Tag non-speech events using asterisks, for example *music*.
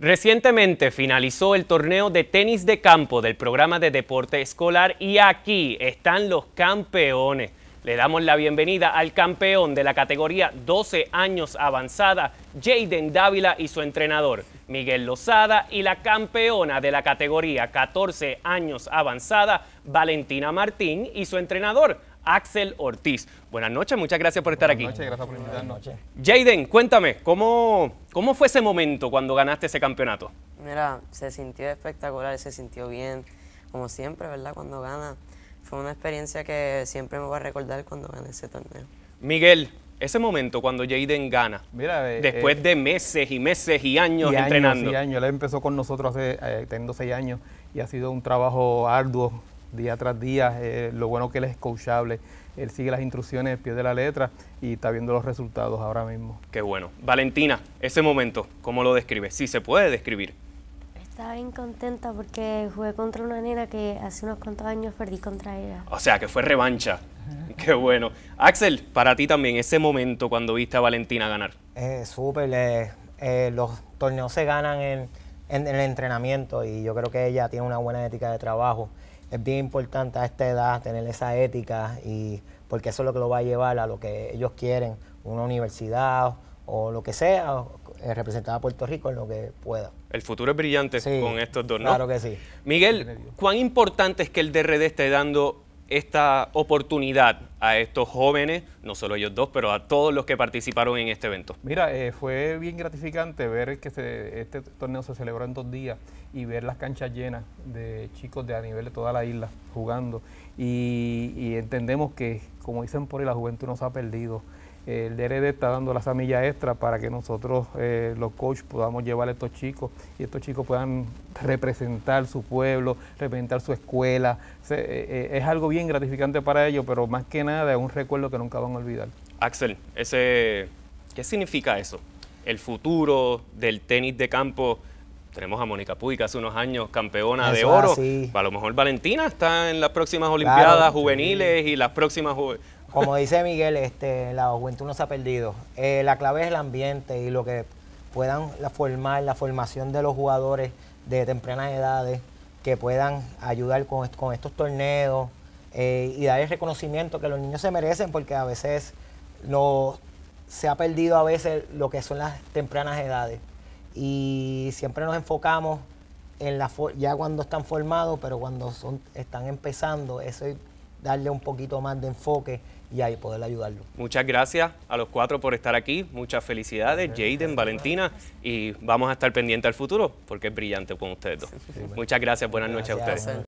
Recientemente finalizó el torneo de tenis de campo del programa de deporte escolar y aquí están los campeones. Le damos la bienvenida al campeón de la categoría 12 años avanzada, Jaden Dávila y su entrenador, Miguel Lozada, y la campeona de la categoría 14 años avanzada, Valentina Martín y su entrenador, Axel Ortiz. Buenas noches, muchas gracias por estar aquí. Buenas noches, gracias por invitarnos. Jaden, cuéntame, ¿cómo, ¿cómo fue ese momento cuando ganaste ese campeonato? Mira, se sintió espectacular, se sintió bien, como siempre, ¿verdad? Cuando gana. Fue una experiencia que siempre me va a recordar cuando gané ese torneo. Miguel, ese momento cuando Jaden gana, Mira, eh, después eh, de meses y meses y años entrenando. Años, y años. Él empezó con nosotros eh, teniendo seis años y ha sido un trabajo arduo día tras día, eh, lo bueno que él es coachable, él sigue las instrucciones al pie de la letra y está viendo los resultados ahora mismo. Qué bueno. Valentina, ese momento, ¿cómo lo describes? Si sí, se puede describir. Estaba bien contenta porque jugué contra una nena que hace unos cuantos años perdí contra ella. O sea, que fue revancha. *laughs* Qué bueno. Axel, para ti también, ese momento cuando viste a Valentina ganar. Eh, súper. Eh, los torneos se ganan en, en, el entrenamiento y yo creo que ella tiene una buena ética de trabajo es bien importante a esta edad tener esa ética y porque eso es lo que lo va a llevar a lo que ellos quieren, una universidad o lo que sea, eh, representada a Puerto Rico en lo que pueda. El futuro es brillante con estos dos, ¿no? Claro que sí. Miguel, ¿cuán importante es que el DRD esté dando esta oportunidad a estos jóvenes, no solo ellos dos, pero a todos los que participaron en este evento? Mira, eh, fue bien gratificante ver que este torneo se celebró en dos días y ver las canchas llenas de chicos de a nivel de toda la isla jugando. Y, y entendemos que, como dicen por ahí, la juventud nos ha perdido el DRD está dando la semilla extra para que nosotros, eh, los coaches, podamos llevar a estos chicos y estos chicos puedan representar su pueblo, representar su escuela. Eh, eh, es algo bien gratificante para ellos, pero más que nada es un recuerdo que nunca van a olvidar. Axel, ese, ¿qué significa eso? El futuro del tenis de campo. Tenemos a Mónica Puig, hace unos años campeona de oro. A lo mejor Valentina está en las próximas Olimpiadas juveniles y las próximas como dice Miguel, este, la juventud no se ha perdido. Eh, la clave es el ambiente y lo que puedan la formar, la formación de los jugadores de tempranas edades, que puedan ayudar con, estos torneos eh, y dar el reconocimiento que los niños se merecen, porque a veces se ha perdido a veces lo que son las tempranas edades. Y siempre nos enfocamos en la ya cuando están formados, pero cuando son, están empezando, eso darle un poquito más de enfoque y ahí poder ayudarlo. Muchas gracias a los cuatro por estar aquí, muchas felicidades, Jaden, Valentina, y vamos a estar pendientes al futuro porque es brillante con ustedes dos. muchas gracias, buenas noches a ustedes.